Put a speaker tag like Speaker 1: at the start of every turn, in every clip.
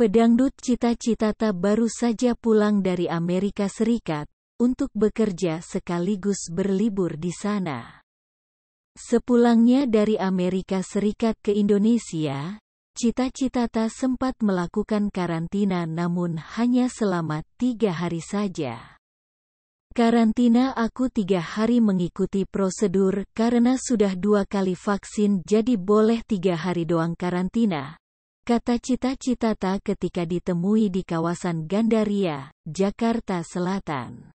Speaker 1: Pedangdut cita-cita tak baru saja pulang dari Amerika Serikat, untuk bekerja sekaligus berlibur di sana. Sepulangnya dari Amerika Serikat ke Indonesia, Cita-cita tak sempat melakukan karantina namun hanya selama tiga hari saja. Karantina aku tiga hari mengikuti prosedur karena sudah dua kali vaksin jadi boleh tiga hari doang karantina, Kata cita-cita ketika ditemui di kawasan Gandaria, Jakarta Selatan.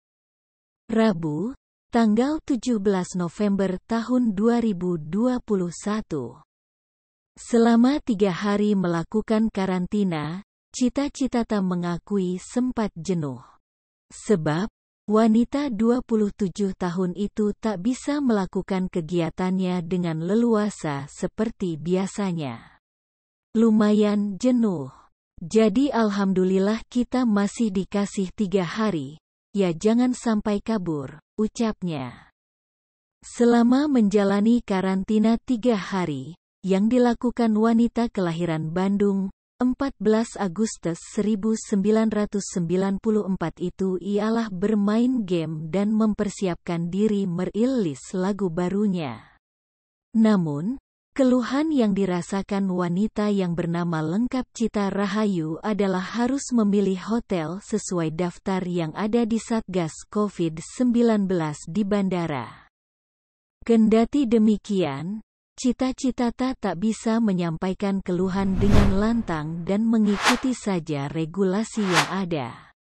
Speaker 1: Rabu, tanggal 17 November tahun 2021. Selama tiga hari melakukan karantina, cita-cita mengakui sempat jenuh. Sebab, wanita 27 tahun itu tak bisa melakukan kegiatannya dengan leluasa seperti biasanya. Lumayan jenuh. Jadi alhamdulillah kita masih dikasih tiga hari. Ya jangan sampai kabur, ucapnya. Selama menjalani karantina tiga hari, yang dilakukan wanita kelahiran Bandung, 14 Agustus 1994 itu ialah bermain game dan mempersiapkan diri merilis lagu barunya. Namun, Keluhan yang dirasakan wanita yang bernama lengkap Cita Rahayu adalah harus memilih hotel sesuai daftar yang ada di Satgas COVID-19 di bandara. Kendati demikian, Cita-cita tak bisa menyampaikan keluhan dengan lantang dan mengikuti saja regulasi yang ada.